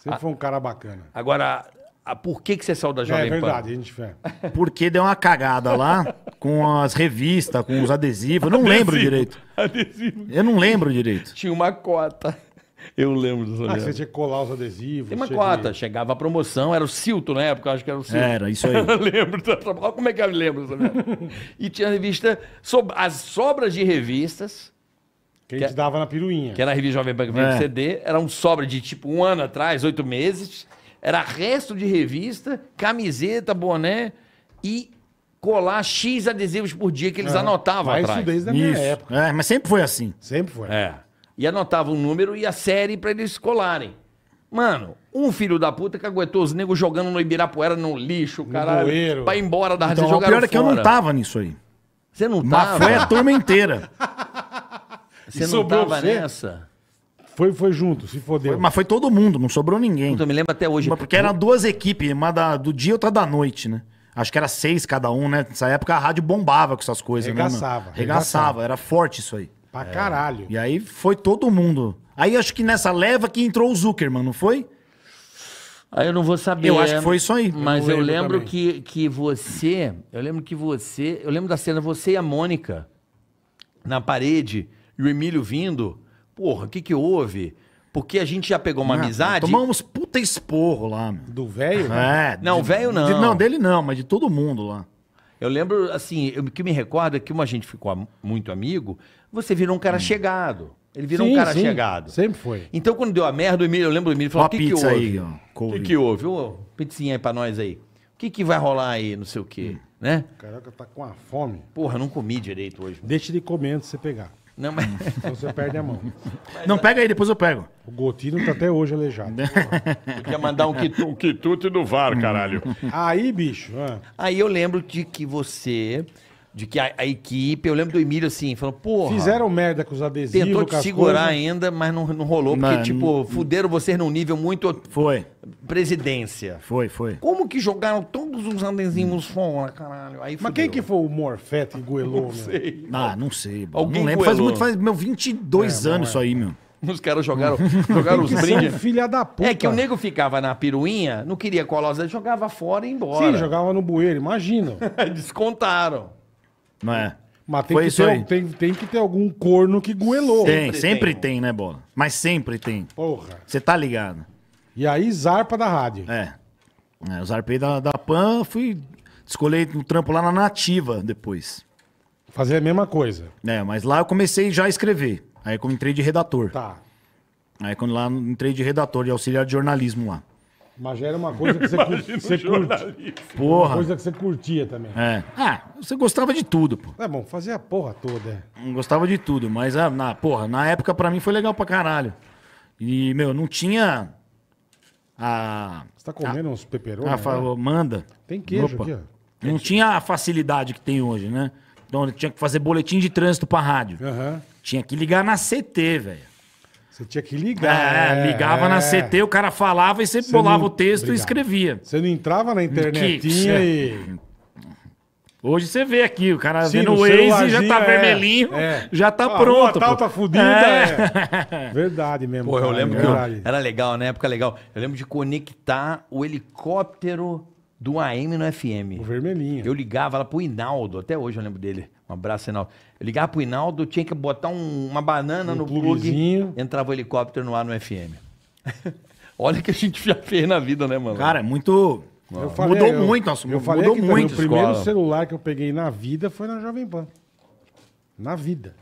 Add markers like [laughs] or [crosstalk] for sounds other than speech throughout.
Sempre foi um cara bacana. Agora, a, por que, que você saiu da Jovem Pan? É verdade, a gente fez. Porque deu uma cagada lá com as revistas, com os adesivos. Eu não adesivo, lembro direito. Adesivo. Eu não lembro direito. Tinha uma cota. Eu lembro dos adesivos. Ah, você tinha que colar os adesivos. Tem uma cheguei... cota, chegava a promoção, era o Silto na época, acho que era o Silto. Era, isso aí. [laughs] eu lembro, olha como é que eu lembro. e tinha a revista, as sobras de revistas, que, a gente é- dava na piruinha. Que era a revista Jovem Pan que vinha é. CD. Era um sobra de tipo um ano atrás, oito meses. Era resto de revista, camiseta, boné e colar X adesivos por dia que eles é. anotavam mas atrás. Isso desde a minha isso. época. É, mas sempre foi assim. Sempre foi. É. E anotava um número e a série para eles colarem. Mano, um filho da puta que aguentou os negros jogando no Ibirapuera no lixo, cara. Pra ir embora da então, rádio. O pior é que eu não tava nisso aí. Você não tava? Mas foi a turma inteira. [laughs] Você não sobrou tava você? nessa? Foi, foi junto, se fodeu. Foi, mas foi todo mundo, não sobrou ninguém. Então, eu me lembro até hoje. Mas porque eram duas equipes, uma da, do dia e outra da noite, né? Acho que era seis cada um, né? Nessa época a rádio bombava com essas coisas, né, regaçava, né? Regaçava. Regaçava, era forte isso aí. Pra é. caralho. E aí foi todo mundo. Aí acho que nessa leva que entrou o Zucker mano não foi? Aí eu não vou saber. Eu acho que foi isso aí. Mas eu, eu lembro, lembro que, que você. Eu lembro que você. Eu lembro da cena, você e a Mônica na parede e o Emílio vindo, porra, o que que houve? Porque a gente já pegou uma Não, amizade. Tomamos puta esporro lá, meu. Do velho? É. de- Não, velho não. de- não, dele não, mas de todo mundo lá. Eu lembro, assim, o que me recordo é que uma gente ficou muito amigo, você virou um cara hum. chegado. Ele virou um cara sim. chegado. Sempre foi. Então, quando deu a merda, o Emílio, eu lembro do Emílio, falou, o que que aí, houve? ó, O que que houve? Ô, pizzinha aí pra nós aí. O que que vai rolar aí, não sei o quê, hum. né? Caraca, tá com a fome. Porra, eu não comi direito hoje. Deixa ele comer antes de você pegar. Não, mas... [laughs] Então você perde a mão. Não pega aí, depois eu pego. O Gotino tá até hoje aleijado. [laughs] Podia mandar um, um quitute do VAR, caralho. Aí, bicho. É. Aí eu lembro de que você de que a, a, equipe, eu lembro do Emílio assim, falou porra. Fizeram merda com os adesivos. Tentou te segurar coisas. ainda, mas não, não rolou, porque, não, tipo, fuderam vocês num nível muito. Foi presidência. Foi, foi. Como que jogaram todos os andezinhos fora, né, caralho? Aí Mas quem que foi o Morfete que goelou, Não sei. Ah, não sei. Alguém não lembro. Faz muito, faz meu, 22 É, anos é. isso aí, meu. Os caras jogaram, jogaram os brindes. filha da puta. É que o nego ficava na piruinha, não queria colosa, jogava fora e embora. Sim, jogava no bueiro, imagina. [laughs] Descontaram. Não é? Mas tem, Foi que isso ter, aí. tem, tem que ter algum corno que goelou. Tem, sempre tem, né, Bola? Mas sempre tem. Porra. Você tá ligado. E aí, zarpa da rádio. É. é eu zarpei da, da PAN, fui. Escolhi um trampo lá na Nativa depois. Fazer a mesma coisa. É, mas lá eu comecei já a escrever. Aí eu entrei de redator. Tá. Aí quando lá entrei de redator de auxiliar de jornalismo lá. Mas já era uma coisa que você, você curtia. Porra. Uma coisa que você curtia também. É. Ah, você gostava de tudo, pô. É bom, fazia a porra toda. É. Gostava de tudo, mas, ah, na, porra, na época pra mim foi legal pra caralho. E, meu, não tinha você tá comendo a, uns peperões? Ah, falou, né? manda. Tem queijo Opa. aqui, ó. Não tinha a facilidade que tem hoje, né? Então ele tinha que fazer boletim de trânsito pra rádio. Uhum. Tinha que ligar na CT, velho. Você tinha que ligar. É, ligava é. na CT, o cara falava e você, bolava não... o texto Obrigado. e escrevia. Você não entrava na internet e. É? Hoje você vê aqui, o cara Sim, vendo o Waze já tá é, vermelhinho, é, já tá ah, pronto. A tá fudida. É. É. [laughs] é. Verdade mesmo. Pô, eu lembro que eu, era legal, na né? época legal. Eu lembro de conectar o helicóptero do AM no FM. O vermelhinho. Eu ligava lá pro Inaldo, até hoje eu lembro dele. Um abraço, Inaldo. Eu ligava pro Inaldo, tinha que botar um, uma banana um no plug, entrava o helicóptero no ar no FM. [laughs] Olha que a gente já fez na vida, né, mano? Cara, é muito eu ah, falei, mudou eu, muito, nossa, eu falei mudou que, muito. O primeiro celular que eu peguei na vida foi na Jovem Pan. Na vida.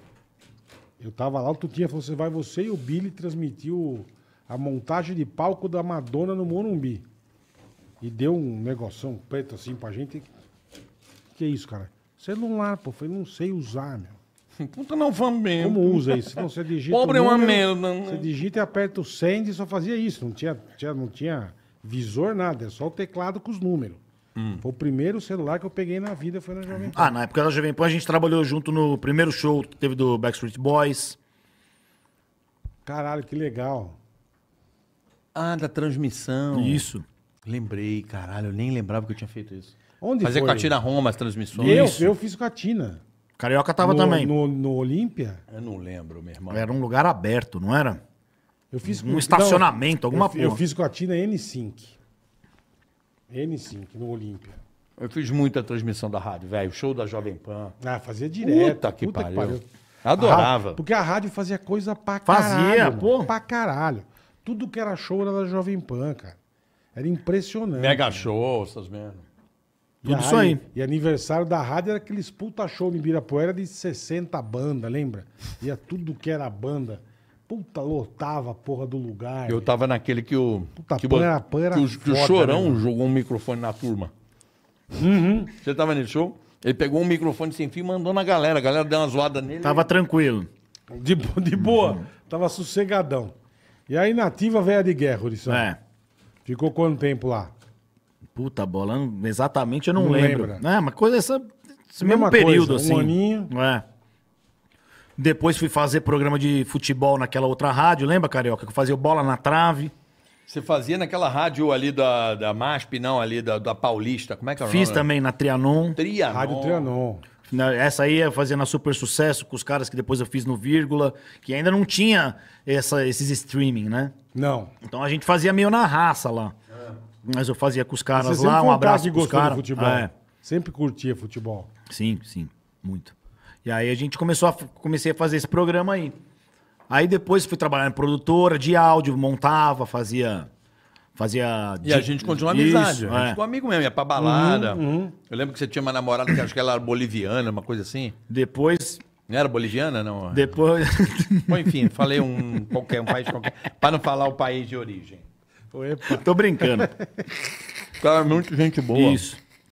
Eu tava lá, o Tutinha falou: você vai, você e o Billy transmitiu a montagem de palco da Madonna no Morumbi. E deu um negoção preto assim pra gente. Que é isso, cara? Celular, pô. Eu falei, não sei usar, meu. Puta não fã mesmo. Como usa isso? Não, você digita. Pobre é uma merda. Você digita e aperta o send e só fazia isso. Não tinha, tinha, não tinha Visor nada, é só o teclado com os números. Hum. Foi o primeiro celular que eu peguei na vida, foi na Jovem Pan. Ah, na época da Jovem Pan a gente trabalhou junto no primeiro show que teve do Backstreet Boys. Caralho, que legal. Ah, da transmissão. Isso. Lembrei, caralho, eu nem lembrava que eu tinha feito isso. Onde Fazer foi? com a Tina Roma as transmissões. Eu, eu fiz com a Tina. Carioca tava no, também. No, no Olímpia? Eu não lembro, meu irmão. Era um lugar aberto, não era? Eu fiz um com, estacionamento, não, alguma coisa. Eu fiz com a Tina N5. N5, no Olímpia. Eu fiz muita transmissão da rádio, velho. Show da Jovem Pan. Ah, fazia direto. Puta que, puta pariu. que pariu. Adorava. A rádio, porque a rádio fazia coisa pra fazia, caralho. Fazia, pô. Pra caralho. Tudo que era show era da Jovem Pan, cara. Era impressionante. Mega cara. show, essas mesmo. Tudo rádio, isso aí. E aniversário da rádio era aqueles puta show em Birapuera de 60 banda, lembra? Ia tudo que era banda. Puta, lotava a porra do lugar. Eu tava naquele que o. Puta, que, pan era, é pan era que, o, que o Chorão né, jogou um microfone na turma. Uhum. Você tava nesse show? Ele pegou um microfone sem fim e mandou na galera. A galera deu uma zoada nele. Tava tranquilo. De, de boa. Uhum. Tava sossegadão. E aí, nativa velha de guerra, Ulisson. É. Ficou quanto tempo lá? Puta bola, exatamente eu não, não lembro. Lembra. É, mas coisa essa, esse mesmo período, coisa, assim. Um aninho. É. Depois fui fazer programa de futebol naquela outra rádio, lembra, Carioca? Que eu fazia o bola na trave. Você fazia naquela rádio ali da, da MASP, não, ali da, da Paulista, como é que é o Fiz nome? também na Trianon. Trianon. Rádio Trianon. Essa aí eu fazia na Super Sucesso com os caras que depois eu fiz no Vírgula, que ainda não tinha essa, esses streaming, né? Não. Então a gente fazia meio na raça lá. É. Mas eu fazia com os caras lá, um abraço os caras. É. Sempre curtia futebol. Sim, sim, muito. E aí a gente começou a, comecei a fazer esse programa aí. Aí depois fui trabalhar em produtora de áudio, montava, fazia. Fazia. E a gente continua amizade. Isso, a gente ficou é. amigo mesmo, ia pra balada. Uhum, uhum. Eu lembro que você tinha uma namorada que acho que ela era boliviana, uma coisa assim. Depois. Não era boliviana, não? Depois. Bom, enfim, falei um qualquer, um país qualquer. Pra não falar o país de origem. Tô brincando. Cara, muito gente boa. Isso.